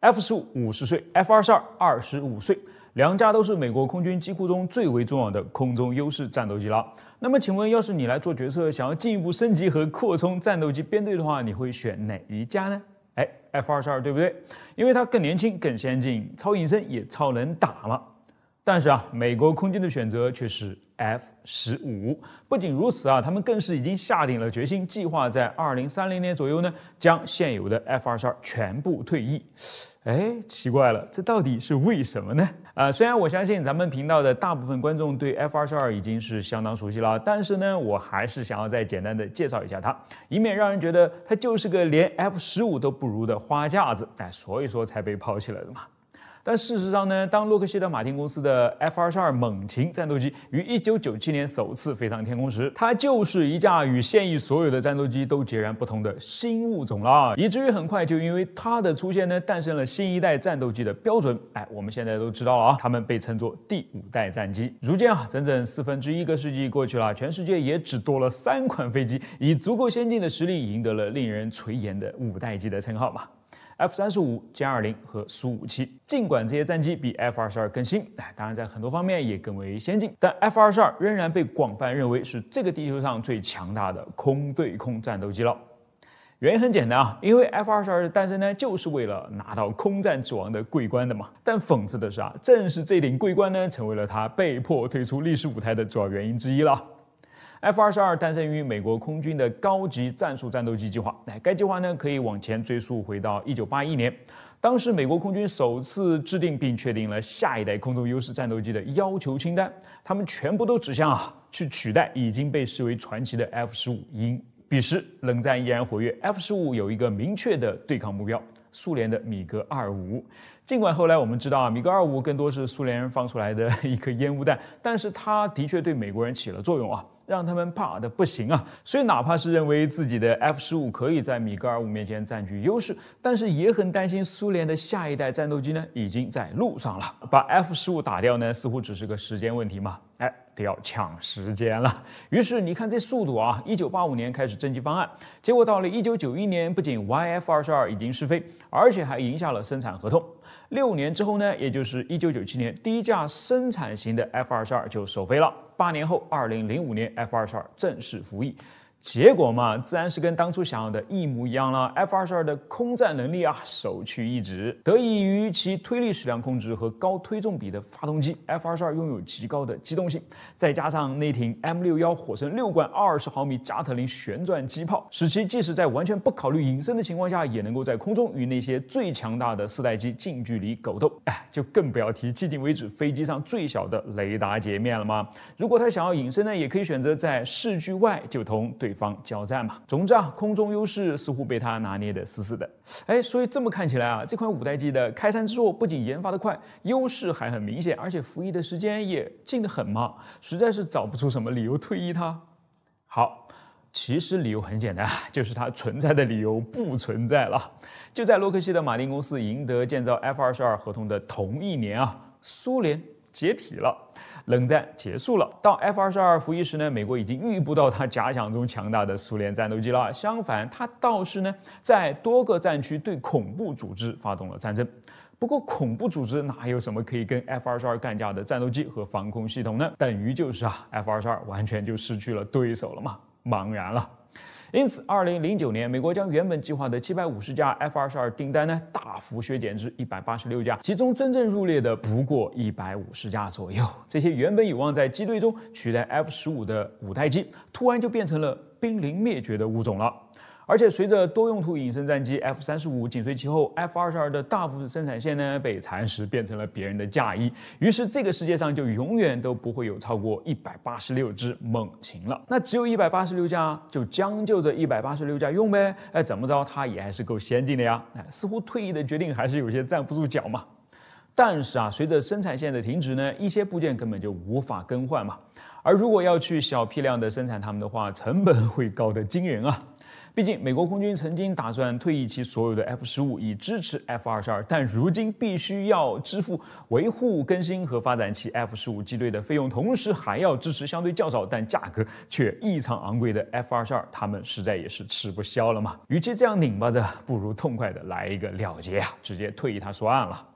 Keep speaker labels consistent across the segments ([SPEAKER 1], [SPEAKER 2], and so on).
[SPEAKER 1] F 十五五十岁，F 二十二二十五岁，两架都是美国空军机库中最为重要的空中优势战斗机了。那么，请问，要是你来做决策，想要进一步升级和扩充战斗机编队的话，你会选哪一架呢？哎，F 二十二对不对？因为它更年轻、更先进，超隐身也超能打了。但是啊，美国空军的选择却是。F 十五，不仅如此啊，他们更是已经下定了决心，计划在二零三零年左右呢，将现有的 F 二十二全部退役。哎，奇怪了，这到底是为什么呢？呃，虽然我相信咱们频道的大部分观众对 F 二十二已经是相当熟悉了，但是呢，我还是想要再简单的介绍一下它，以免让人觉得它就是个连 F 十五都不如的花架子。哎，所以说才被抛弃了的嘛。但事实上呢，当洛克希德马丁公司的 F 二十二猛禽战斗机于一九九七年首次飞上天空时，它就是一架与现役所有的战斗机都截然不同的新物种了，以至于很快就因为它的出现呢，诞生了新一代战斗机的标准。哎，我们现在都知道了啊，它们被称作第五代战机。如今啊，整整四分之一个世纪过去了，全世界也只多了三款飞机，以足够先进的实力赢得了令人垂涎的五代机的称号嘛。F 三十五、歼二零和苏五七，尽管这些战机比 F 二十二更新，当然在很多方面也更为先进，但 F 二十二仍然被广泛认为是这个地球上最强大的空对空战斗机了。原因很简单啊，因为 F 二十二的诞生呢，就是为了拿到空战之王的桂冠的嘛。但讽刺的是啊，正是这顶桂冠呢，成为了它被迫退出历史舞台的主要原因之一了。F 二十二诞生于美国空军的高级战术战斗机计划。哎，该计划呢可以往前追溯回到一九八一年，当时美国空军首次制定并确定了下一代空中优势战斗机的要求清单，他们全部都指向啊去取代已经被视为传奇的 F 十五鹰。彼时冷战依然活跃，F 十五有一个明确的对抗目标——苏联的米格二五。尽管后来我们知道啊，米格二五更多是苏联人放出来的 一颗烟雾弹，但是它的确对美国人起了作用啊。让他们怕的不行啊！所以哪怕是认为自己的 F 十五可以在米格二五面前占据优势，但是也很担心苏联的下一代战斗机呢已经在路上了，把 F 十五打掉呢似乎只是个时间问题嘛。哎，得要抢时间了。于是你看这速度啊，一九八五年开始征集方案，结果到了一九九一年，不仅 YF 二十二已经试飞，而且还赢下了生产合同。六年之后呢，也就是一九九七年，低价生产型的 F 二十二就首飞了。八年后，二零零五年，F 二十二正式服役。结果嘛，自然是跟当初想要的一模一样了。F22 的空战能力啊，首屈一指，得益于其推力矢量控制和高推重比的发动机，F22 拥有极高的机动性。再加上那挺 M61 火神六管二十毫米加特林旋转机炮，使其即使在完全不考虑隐身的情况下，也能够在空中与那些最强大的四代机近距离狗斗。哎，就更不要提迄今为止飞机上最小的雷达截面了吗？如果他想要隐身呢，也可以选择在视距外就同对。对方交战嘛，总之啊，空中优势似乎被他拿捏的死死的。哎，所以这么看起来啊，这款五代机的开山之作不仅研发的快，优势还很明显，而且服役的时间也近得很嘛，实在是找不出什么理由退役它。好，其实理由很简单啊，就是它存在的理由不存在了。就在洛克希德马丁公司赢得建造 F 二十二合同的同一年啊，苏联解体了。冷战结束了，到 F 二十二服役时呢，美国已经遇不到他假想中强大的苏联战斗机了。相反，他倒是呢在多个战区对恐怖组织发动了战争。不过，恐怖组织哪有什么可以跟 F 二十二干架的战斗机和防空系统呢？等于就是啊，F 二十二完全就失去了对手了嘛，茫然了。因此，二零零九年，美国将原本计划的七百五十架 F 二十二订单呢，大幅削减至一百八十六架，其中真正入列的不过一百五十架左右。这些原本有望在机队中取代 F 十五的五代机，突然就变成了濒临灭绝的物种了。而且随着多用途隐身战机 F 三十五紧随其后，F 二十二的大部分生产线呢被蚕食，变成了别人的嫁衣。于是这个世界上就永远都不会有超过一百八十六只猛禽了。那只有一百八十六架，就将就着一百八十六架用呗。哎，怎么着，它也还是够先进的呀。哎，似乎退役的决定还是有些站不住脚嘛。但是啊，随着生产线的停止呢，一些部件根本就无法更换嘛。而如果要去小批量的生产它们的话，成本会高得惊人啊。毕竟，美国空军曾经打算退役其所有的 F 十五，以支持 F 二十二，但如今必须要支付维护、更新和发展其 F 十五机队的费用，同时还要支持相对较少但价格却异常昂贵的 F 二十二，他们实在也是吃不消了嘛。与其这样拧巴着，不如痛快的来一个了结啊，直接退役它算了。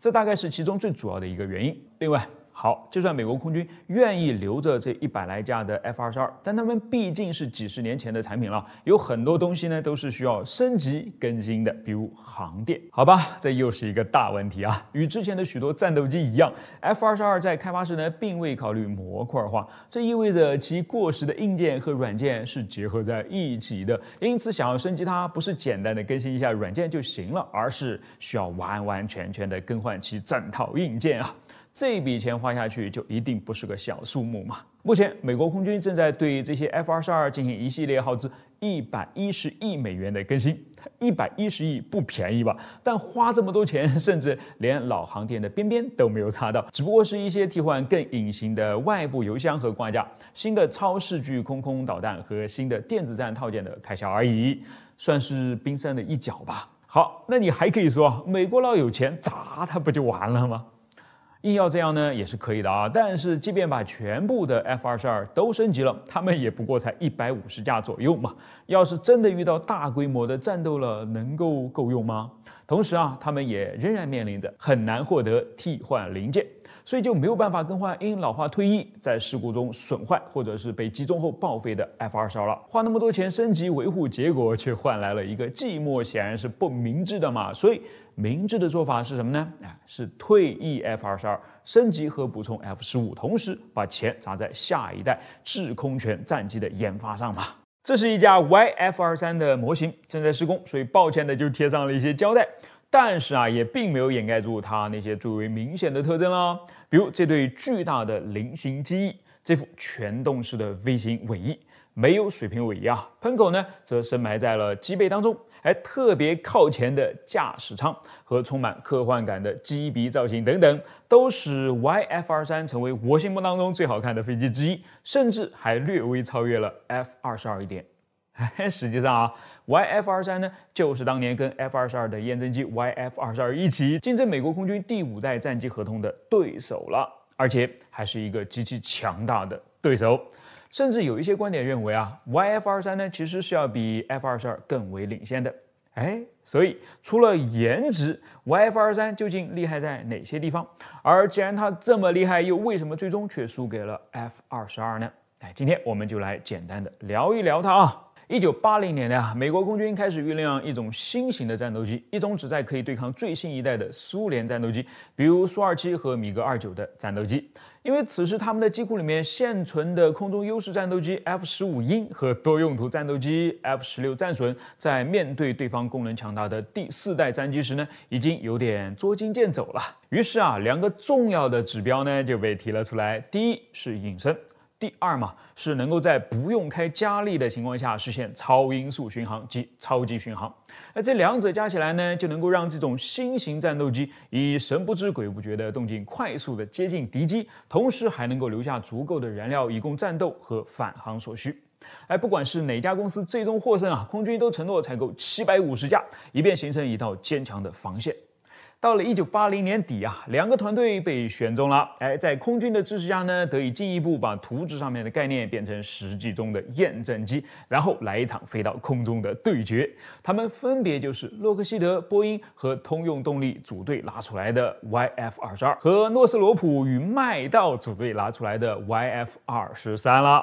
[SPEAKER 1] 这大概是其中最主要的一个原因。另外，好，就算美国空军愿意留着这一百来架的 F 二十二，但他们毕竟是几十年前的产品了，有很多东西呢都是需要升级更新的，比如航电。好吧，这又是一个大问题啊。与之前的许多战斗机一样，F 二十二在开发时呢并未考虑模块化，这意味着其过时的硬件和软件是结合在一起的。因此，想要升级它，不是简单的更新一下软件就行了，而是需要完完全全的更换其整套硬件啊。这笔钱花下去就一定不是个小数目嘛。目前，美国空军正在对这些 F-22 进行一系列耗资110亿美元的更新。110亿不便宜吧？但花这么多钱，甚至连老航天的边边都没有擦到，只不过是一些替换更隐形的外部油箱和挂架、新的超视距空空导弹和新的电子战套件的开销而已，算是冰山的一角吧。好，那你还可以说，美国佬有钱砸它不就完了吗？硬要这样呢，也是可以的啊。但是，即便把全部的 F 二十二都升级了，他们也不过才一百五十架左右嘛。要是真的遇到大规模的战斗了，能够够用吗？同时啊，他们也仍然面临着很难获得替换零件，所以就没有办法更换因老化退役、在事故中损坏或者是被击中后报废的 F 二十二了。花那么多钱升级维护，结果却换来了一个寂寞，显然是不明智的嘛。所以。明智的做法是什么呢？哎，是退役 F 二十二，升级和补充 F 十五，同时把钱砸在下一代制空权战机的研发上吧。这是一架 YF 二三的模型，正在施工，所以抱歉的就贴上了一些胶带，但是啊，也并没有掩盖住它那些最为明显的特征了，比如这对巨大的菱形机翼，这副全动式的 V 型尾翼，没有水平尾翼啊，喷口呢则深埋在了机背当中。还特别靠前的驾驶舱和充满科幻感的机鼻造型等等，都使 YF-23 成为我心目当中最好看的飞机之一，甚至还略微超越了 F-22 一点。嘿，实际上啊，YF-23 呢，就是当年跟 F-22 的验证机 YF-22 一起竞争美国空军第五代战机合同的对手了，而且还是一个极其强大的对手。甚至有一些观点认为啊，YF 二三呢其实是要比 F 二十二更为领先的。哎，所以除了颜值，YF 二三究竟厉害在哪些地方？而既然它这么厉害，又为什么最终却输给了 F 二十二呢？哎，今天我们就来简单的聊一聊它啊。一九八零年代啊，美国空军开始酝酿一种新型的战斗机，一种旨在可以对抗最新一代的苏联战斗机，比如苏二七和米格二九的战斗机。因为此时他们的机库里面现存的空中优势战斗机 F 十五鹰和多用途战斗机 F 十六战损，在面对对方功能强大的第四代战机时呢，已经有点捉襟见肘了。于是啊，两个重要的指标呢就被提了出来。第一是隐身。第二嘛，是能够在不用开加力的情况下实现超音速巡航及超级巡航。那这两者加起来呢，就能够让这种新型战斗机以神不知鬼不觉的动静快速的接近敌机，同时还能够留下足够的燃料以供战斗和返航所需。哎，不管是哪家公司最终获胜啊，空军都承诺采购七百五十架，以便形成一道坚强的防线。到了一九八零年底啊，两个团队被选中了。哎，在空军的支持下呢，得以进一步把图纸上面的概念变成实际中的验证机，然后来一场飞到空中的对决。他们分别就是洛克希德、波音和通用动力组队拿出来的 YF 二十二和诺斯罗普与麦道组队拿出来的 YF 二十三了。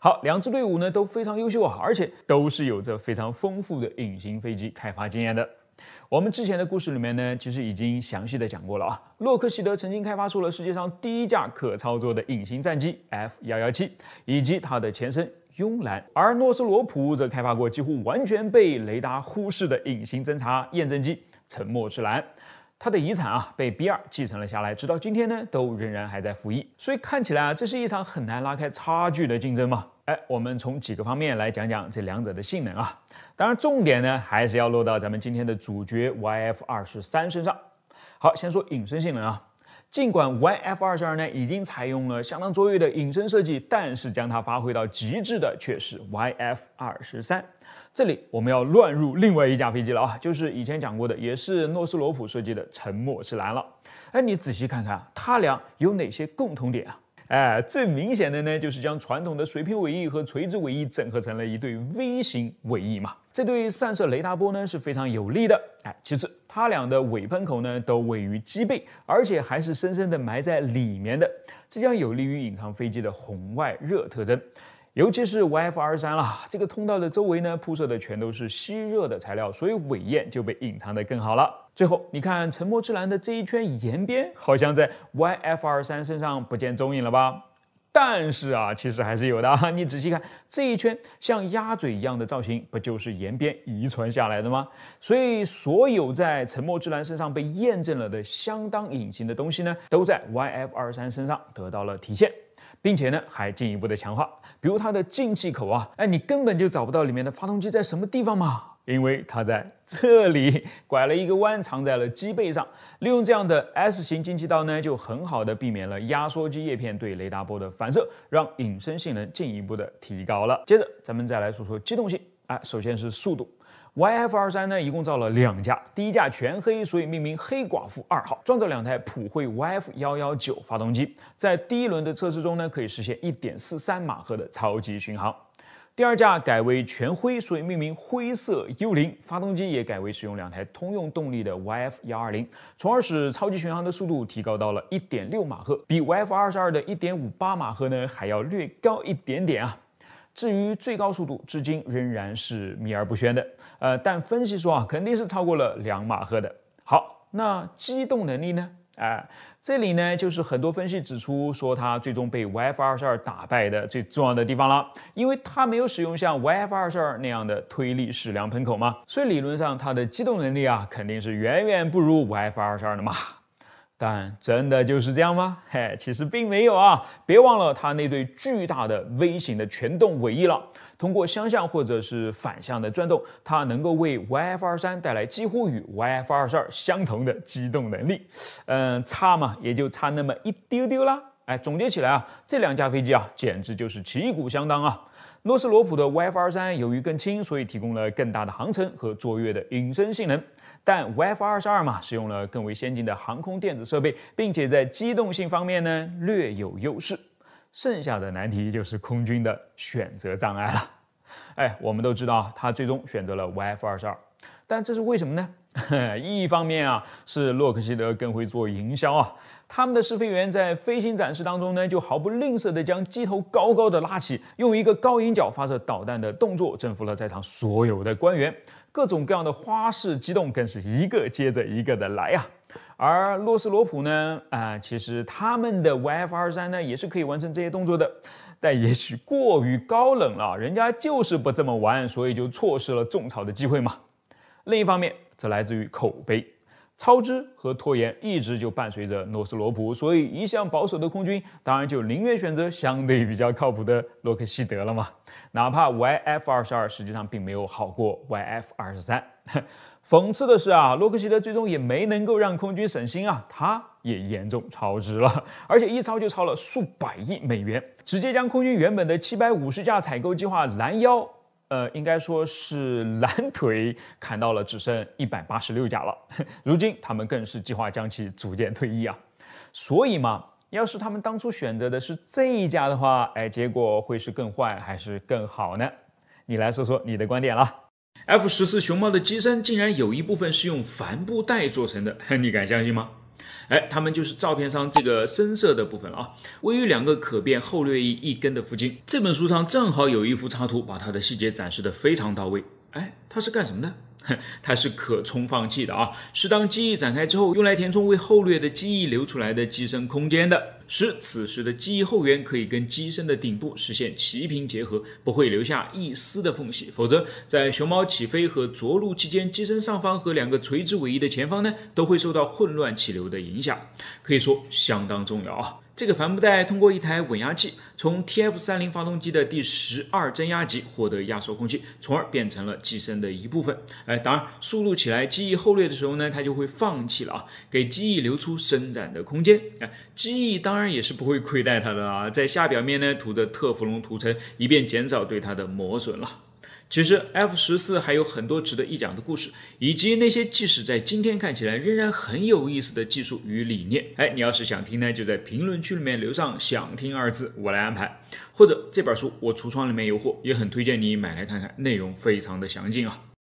[SPEAKER 1] 好，两支队伍呢都非常优秀，啊，而且都是有着非常丰富的隐形飞机开发经验的。我们之前的故事里面呢，其实已经详细的讲过了啊。洛克希德曾经开发出了世界上第一架可操作的隐形战机 F 幺幺七，以及它的前身“慵懒”，而诺斯罗普则开发过几乎完全被雷达忽视的隐形侦察验证机“沉默之蓝”。它的遗产啊，被 B 二继承了下来，直到今天呢，都仍然还在服役。所以看起来啊，这是一场很难拉开差距的竞争嘛。哎，我们从几个方面来讲讲这两者的性能啊。当然，重点呢还是要落到咱们今天的主角 YF 二十三身上。好，先说隐身性能啊。尽管 YF 二十二呢已经采用了相当卓越的隐身设计，但是将它发挥到极致的却是 YF 二十三。这里我们要乱入另外一架飞机了啊，就是以前讲过的，也是诺斯罗普设计的沉默之蓝了。哎，你仔细看看啊，俩有哪些共同点啊？哎，最明显的呢，就是将传统的水平尾翼和垂直尾翼整合成了一对 V 型尾翼嘛。这对散射雷达波呢是非常有利的。哎，其次，它俩的尾喷口呢都位于机背，而且还是深深地埋在里面的，这将有利于隐藏飞机的红外热特征。尤其是 y f r 3了，这个通道的周围呢铺设的全都是吸热的材料，所以尾焰就被隐藏的更好了。最后，你看沉默之蓝的这一圈沿边，好像在 YF-23 身上不见踪影了吧？但是啊，其实还是有的。你仔细看这一圈像鸭嘴一样的造型，不就是沿边遗传下来的吗？所以，所有在沉默之蓝身上被验证了的相当隐形的东西呢，都在 YF-23 身上得到了体现，并且呢，还进一步的强化。比如它的进气口啊，哎，你根本就找不到里面的发动机在什么地方嘛。因为它在这里 拐了一个弯，藏在了机背上，利用这样的 S 型进气道呢，就很好的避免了压缩机叶片对雷达波的反射，让隐身性能进一步的提高了。接着，咱们再来说说机动性啊，首先是速度，YF-23 呢一共造了两架，第一架全黑，所以命名黑寡妇二号，装着两台普惠 YF-119 发动机，在第一轮的测试中呢，可以实现1.43马赫的超级巡航。第二架改为全灰，所以命名灰色幽灵。发动机也改为使用两台通用动力的 YF- 幺二零，从而使超级巡航的速度提高到了一点六马赫，比 YF- 二十二的一点五八马赫呢还要略高一点点啊。至于最高速度，至今仍然是秘而不宣的。呃，但分析说啊，肯定是超过了两马赫的。好，那机动能力呢？哎，这里呢，就是很多分析指出说它最终被 i F 二十二打败的最重要的地方了，因为它没有使用像 i F 二十二那样的推力矢量喷口嘛，所以理论上它的机动能力啊，肯定是远远不如 i F 二十二的嘛。但真的就是这样吗？嘿，其实并没有啊！别忘了它那对巨大的 V 型的全动尾翼了，通过相向或者是反向的转动，它能够为 YF-23 带来几乎与 YF-22 相同的机动能力。嗯，差嘛，也就差那么一丢丢啦。哎，总结起来啊，这两架飞机啊，简直就是旗鼓相当啊！诺斯罗普的 y f 二三由于更轻，所以提供了更大的航程和卓越的隐身性能。但 y f 二十二嘛，使用了更为先进的航空电子设备，并且在机动性方面呢略有优势。剩下的难题就是空军的选择障碍了。哎，我们都知道他最终选择了 y f 二十二，但这是为什么呢？一方面啊，是洛克希德更会做营销啊。他们的试飞员在飞行展示当中呢，就毫不吝啬地将机头高高的拉起，用一个高引角发射导弹的动作，征服了在场所有的官员。各种各样的花式机动，更是一个接着一个的来啊。而洛斯罗普呢，啊，其实他们的 y F 二三呢，也是可以完成这些动作的，但也许过于高冷了，人家就是不这么玩，所以就错失了种草的机会嘛。另一方面，则来自于口碑。超支和拖延一直就伴随着诺斯罗普，所以一向保守的空军当然就宁愿选择相对比较靠谱的洛克希德了嘛。哪怕 YF 二十二实际上并没有好过 YF 二十三。讽刺的是啊，洛克希德最终也没能够让空军省心啊，他也严重超支了，而且一超就超了数百亿美元，直接将空军原本的七百五十架采购计划拦腰。呃，应该说是 蓝腿砍到了只剩一百八十六架了，如今他们更是计划将其逐渐退役啊。所以嘛，要是他们当初选择的是这一家的话，哎，结果会是更坏还是更好呢？你来说说你的观点啦。F 十四熊猫的机身竟然有一部分是用帆布袋做成的，你敢相信吗？哎，它们就是照片上这个深色的部分啊，位于两个可变后略翼一根的附近。这本书上正好有一幅插图，把它的细节展示得非常到位。哎，它是干什么的？它是可充放气的啊，是当机翼展开之后用来填充为后掠的机翼留出来的机身空间的。使此时的机翼后缘可以跟机身的顶部实现齐平结合，不会留下一丝的缝隙。否则，在熊猫起飞和着陆期间，机身上方和两个垂直尾翼的前方呢，都会受到混乱气流的影响，可以说相当重要啊。这个帆布袋通过一台稳压器，从 TF 三零发动机的第十二增压级获得压缩空气，从而变成了机身的一部分。哎，当然，速度起来，机翼后掠的时候呢，它就会放弃了啊，给机翼留出伸展的空间。哎，机翼当然也是不会亏待它的啊，在下表面呢涂着特氟龙涂层，以便减少对它的磨损了。其实 F 十四还有很多值得一讲的故事，以及那些即使在今天看起来仍然很有意思的技术与理念。哎，你要是想听呢，就在评论区里面留上想听二字，我来安排。或者这本书我橱窗里面有货，也很推荐你买来看看，内容非常的详尽啊。